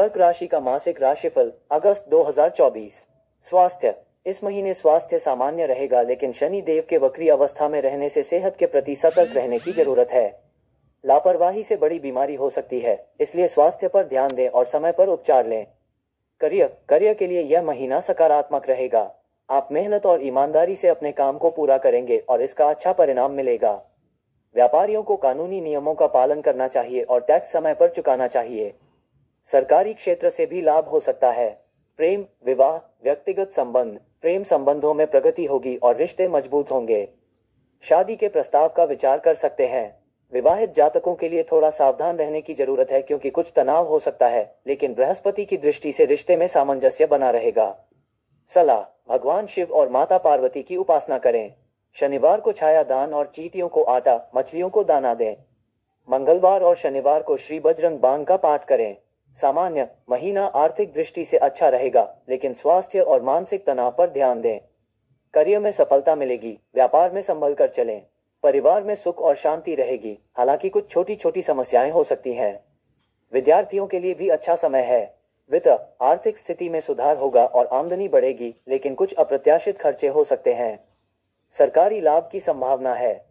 कर्क राशि का मासिक राशिफल अगस्त 2024 स्वास्थ्य इस महीने स्वास्थ्य सामान्य रहेगा लेकिन शनि देव के वक्री अवस्था में रहने से सेहत के प्रति सतर्क रहने की जरूरत है लापरवाही से बड़ी बीमारी हो सकती है इसलिए स्वास्थ्य पर ध्यान दें और समय पर उपचार लें करियर करियर के लिए यह महीना सकारात्मक रहेगा आप मेहनत और ईमानदारी से अपने काम को पूरा करेंगे और इसका अच्छा परिणाम मिलेगा व्यापारियों को कानूनी नियमों का पालन करना चाहिए और टैक्स समय पर चुकाना चाहिए सरकारी क्षेत्र से भी लाभ हो सकता है प्रेम विवाह व्यक्तिगत संबंध प्रेम संबंधों में प्रगति होगी और रिश्ते मजबूत होंगे शादी के प्रस्ताव का विचार कर सकते हैं विवाहित जातकों के लिए थोड़ा सावधान रहने की जरूरत है क्योंकि कुछ तनाव हो सकता है लेकिन बृहस्पति की दृष्टि से रिश्ते में सामंजस्य बना रहेगा सलाह भगवान शिव और माता पार्वती की उपासना करें शनिवार को छाया दान और चीटियों को आटा मछलियों को दाना दें मंगलवार और शनिवार को श्री बजरंग बांग का पाठ करें सामान्य महीना आर्थिक दृष्टि से अच्छा रहेगा लेकिन स्वास्थ्य और मानसिक तनाव पर ध्यान दें करियर में सफलता मिलेगी व्यापार में संभल कर चले परिवार में सुख और शांति रहेगी हालांकि कुछ छोटी छोटी समस्याएं हो सकती हैं विद्यार्थियों के लिए भी अच्छा समय है वित्त आर्थिक स्थिति में सुधार होगा और आमदनी बढ़ेगी लेकिन कुछ अप्रत्याशित खर्चे हो सकते हैं सरकारी लाभ की संभावना है